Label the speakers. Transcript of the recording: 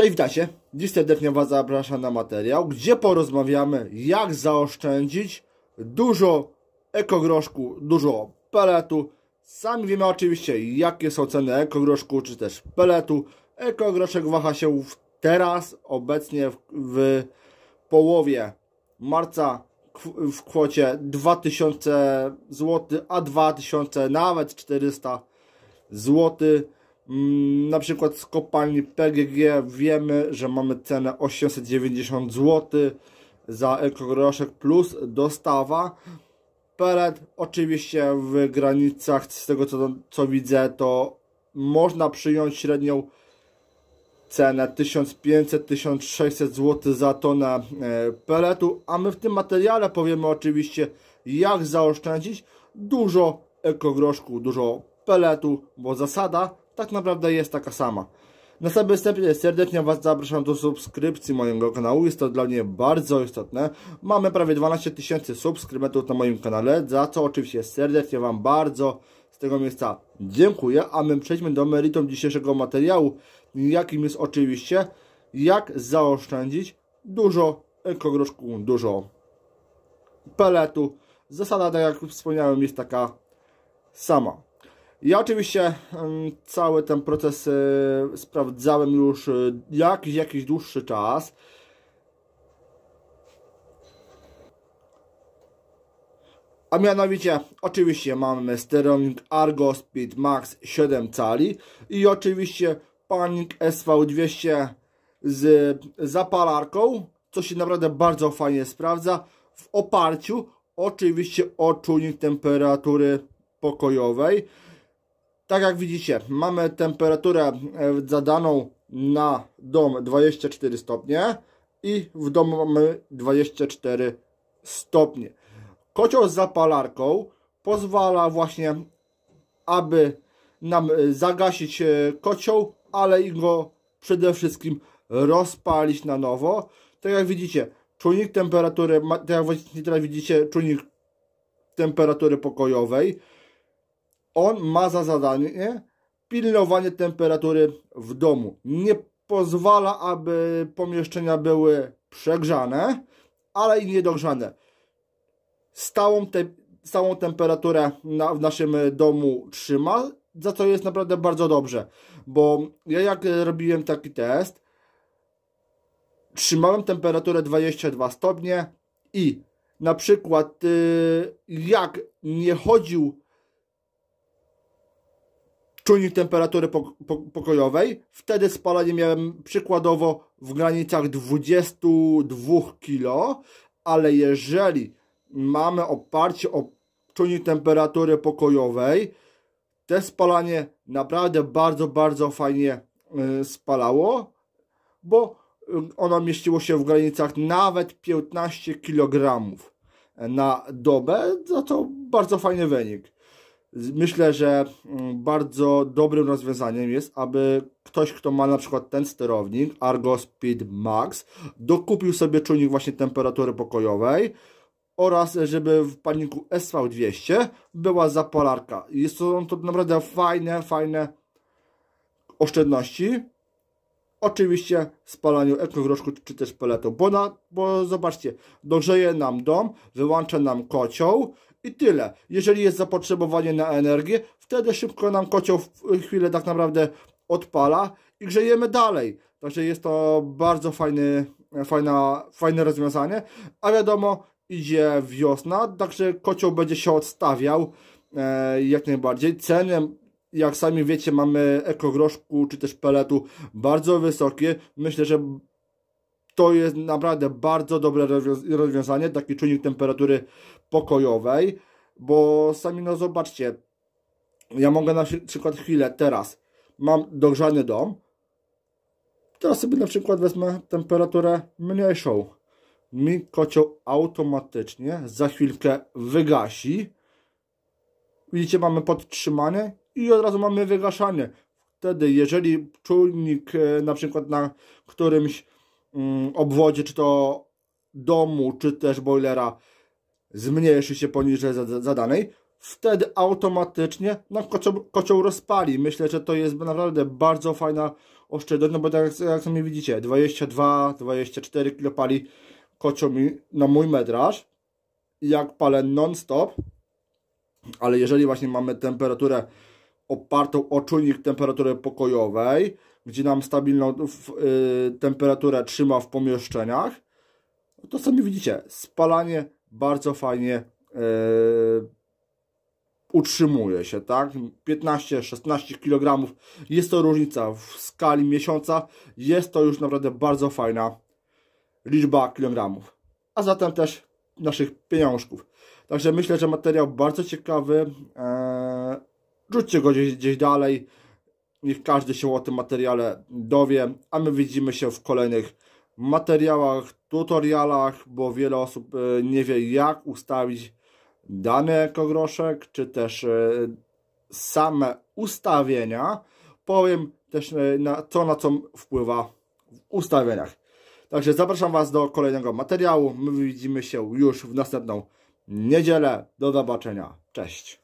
Speaker 1: Cześć, witajcie. Dziś serdecznie Was zapraszam na materiał, gdzie porozmawiamy jak zaoszczędzić dużo ekogroszku, dużo peletu. Sami wiemy oczywiście jakie są ceny ekogroszku czy też peletu. Ekogroszek waha się teraz obecnie w, w połowie marca w kwocie 2000 zł, a 2000 nawet 400 złotych Mm, na przykład z kopalni PGG wiemy, że mamy cenę 890 zł za ekogroszek plus dostawa. Pelet oczywiście w granicach, z tego co, co widzę, to można przyjąć średnią cenę 1500-1600 zł za tonę e, peletu, a my w tym materiale powiemy oczywiście jak zaoszczędzić dużo ekogroszku, dużo peletu, bo zasada tak naprawdę jest taka sama. Na samym wstępie serdecznie Was zapraszam do subskrypcji mojego kanału, jest to dla mnie bardzo istotne. Mamy prawie 12 tysięcy subskrybentów na moim kanale, za co oczywiście serdecznie Wam bardzo z tego miejsca dziękuję. A my przejdźmy do meritum dzisiejszego materiału, jakim jest oczywiście jak zaoszczędzić dużo ekogroszku, dużo peletu. Zasada, tak jak wspomniałem, jest taka sama. Ja oczywiście cały ten proces e, sprawdzałem już e, jakiś, jakiś dłuższy czas. A mianowicie, oczywiście mamy sterownik Argo Speed Max 7 cali i oczywiście panik SV200 z zapalarką, co się naprawdę bardzo fajnie sprawdza w oparciu oczywiście o czujnik temperatury pokojowej. Tak jak widzicie, mamy temperaturę e, zadaną na dom 24 stopnie i w domu mamy 24 stopnie. Kocioł z zapalarką pozwala właśnie, aby nam e, zagasić e, kocioł, ale i go przede wszystkim rozpalić na nowo. Tak jak widzicie, czujnik temperatury, tak jak właśnie teraz widzicie, czujnik temperatury pokojowej. On ma za zadanie pilnowanie temperatury w domu. Nie pozwala, aby pomieszczenia były przegrzane, ale i niedogrzane. Stałą, te, stałą temperaturę na, w naszym domu trzyma, za co jest naprawdę bardzo dobrze, bo ja jak robiłem taki test, trzymałem temperaturę 22 stopnie i na przykład y, jak nie chodził czujnik temperatury pokojowej. Wtedy spalanie miałem przykładowo w granicach 22 kg, ale jeżeli mamy oparcie o czujnik temperatury pokojowej, te spalanie naprawdę bardzo, bardzo fajnie y, spalało, bo y, ono mieściło się w granicach nawet 15 kg na dobę, za to bardzo fajny wynik. Myślę, że mm, bardzo dobrym rozwiązaniem jest, aby ktoś, kto ma na przykład ten sterownik Argo Speed Max, dokupił sobie czujnik właśnie temperatury pokojowej oraz żeby w palniku SV200 była zapalarka. Jest to, to naprawdę fajne, fajne oszczędności. Oczywiście spalaniu ekogroszku czy też peletu. bo, na, bo zobaczcie, dogrzeje nam dom, wyłącza nam kocioł, i tyle. Jeżeli jest zapotrzebowanie na energię, wtedy szybko nam kocioł w y, chwilę tak naprawdę odpala i grzejemy dalej. Także jest to bardzo fajny, e, fajna, fajne rozwiązanie. A wiadomo, idzie wiosna, także kocioł będzie się odstawiał e, jak najbardziej. Ceny, jak sami wiecie, mamy ekogroszku czy też peletu bardzo wysokie. Myślę, że to jest naprawdę bardzo dobre rozwiązanie, taki czujnik temperatury pokojowej, bo sami no zobaczcie, ja mogę na przykład chwilę teraz, mam dogrzany dom, teraz sobie na przykład wezmę temperaturę mniejszą, mi kocioł automatycznie za chwilkę wygasi, widzicie mamy podtrzymanie i od razu mamy wygaszanie, wtedy jeżeli czujnik e, na przykład na którymś Mm, obwodzie, czy to domu, czy też bojlera zmniejszy się poniżej zadanej, wtedy automatycznie kocioł, kocioł rozpali. Myślę, że to jest naprawdę bardzo fajna oszczędność, no bo tak jak sami widzicie, 22-24 kg pali kocioł mi na mój metraż. Jak palę non-stop, ale jeżeli właśnie mamy temperaturę opartą o czujnik temperatury pokojowej, gdzie nam stabilną y, temperaturę trzyma w pomieszczeniach, no to sami widzicie, spalanie bardzo fajnie y, utrzymuje się, tak? 15-16 kg jest to różnica w skali miesiąca, jest to już naprawdę bardzo fajna liczba kilogramów, a zatem też naszych pieniążków. Także myślę, że materiał bardzo ciekawy. E, rzućcie go gdzieś, gdzieś dalej, niech każdy się o tym materiale dowie, a my widzimy się w kolejnych materiałach, tutorialach, bo wiele osób e, nie wie jak ustawić dany kogroszek, czy też e, same ustawienia. Powiem też e, na co na co wpływa w ustawieniach. Także zapraszam Was do kolejnego materiału. My widzimy się już w następną niedzielę. Do zobaczenia. Cześć.